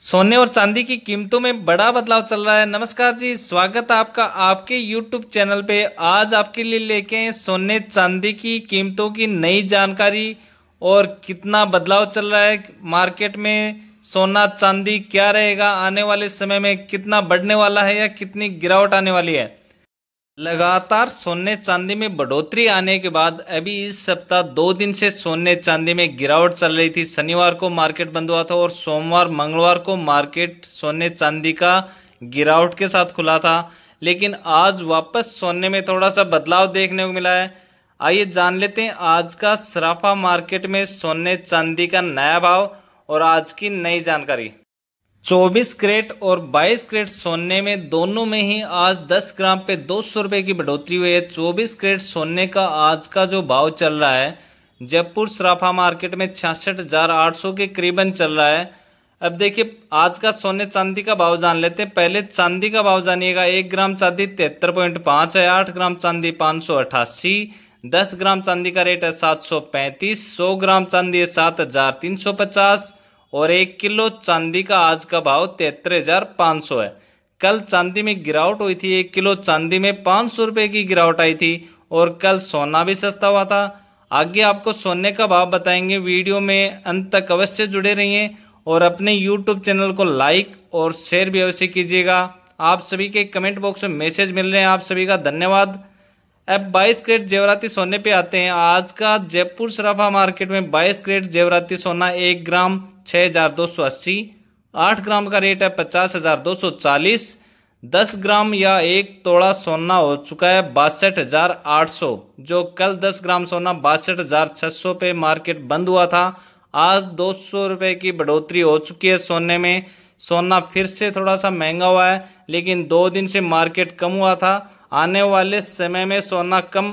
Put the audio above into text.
सोने और चांदी की कीमतों में बड़ा बदलाव चल रहा है नमस्कार जी स्वागत है आपका आपके YouTube चैनल पे आज आपके लिए लेके हैं सोने चांदी की कीमतों की नई जानकारी और कितना बदलाव चल रहा है मार्केट में सोना चांदी क्या रहेगा आने वाले समय में कितना बढ़ने वाला है या कितनी गिरावट आने वाली है लगातार सोने चांदी में बढ़ोतरी आने के बाद अभी इस सप्ताह दो दिन से सोने चांदी में गिरावट चल रही थी शनिवार को मार्केट बंद हुआ था और सोमवार मंगलवार को मार्केट सोने चांदी का गिरावट के साथ खुला था लेकिन आज वापस सोने में थोड़ा सा बदलाव देखने को मिला है आइए जान लेते हैं आज का सराफा मार्केट में सोने चांदी का नया भाव और आज की नई जानकारी 24 करेट और 22 करेट सोने में दोनों में ही आज 10 ग्राम पे दो सौ रुपये की बढ़ोतरी हुई है 24 क्रेट सोने का आज का जो भाव चल रहा है जयपुर सराफा मार्केट में छियासठ हजार आठ सौ के करीबन चल रहा है अब देखिए आज का सोने चांदी का भाव जान लेते हैं पहले चांदी का भाव जानिएगा एक ग्राम चांदी तिहत्तर पॉइंट पांच है आठ ग्राम चांदी पांच सौ अठासी दस ग्राम चांदी का रेट है सात सौ पैंतीस सौ ग्राम चांदी है सात हजार तीन सौ पचास और एक किलो चांदी का आज का भाव तिहत्तर हजार पाँच सौ है कल चांदी में गिरावट हुई थी एक किलो चांदी में पाँच सौ रुपये की गिरावट आई थी और कल सोना भी सस्ता हुआ था आगे आपको सोने का भाव बताएंगे वीडियो में अंत तक अवश्य जुड़े रहिए और अपने यूट्यूब चैनल को लाइक और शेयर भी अवश्य कीजिएगा आप सभी के कमेंट बॉक्स में मैसेज मिल रहे हैं आप सभी का धन्यवाद अब बाईस क्रेट जेवराती सोने पे आते हैं आज का जयपुर सराफा मार्केट में बाईस क्रेट जेवराती सोना एक ग्राम छः हज़ार दो सौ अस्सी आठ ग्राम का रेट है पचास हज़ार दो सौ चालीस दस ग्राम या एक तोड़ा सोना हो चुका है बासठ जो कल दस ग्राम सोना बासठ हज़ार सौ पे मार्केट बंद हुआ था आज दो सौ की बढ़ोतरी हो चुकी है सोने में सोना फिर से थोड़ा सा महंगा हुआ है लेकिन दो दिन से मार्केट कम हुआ था आने वाले समय में सोना कम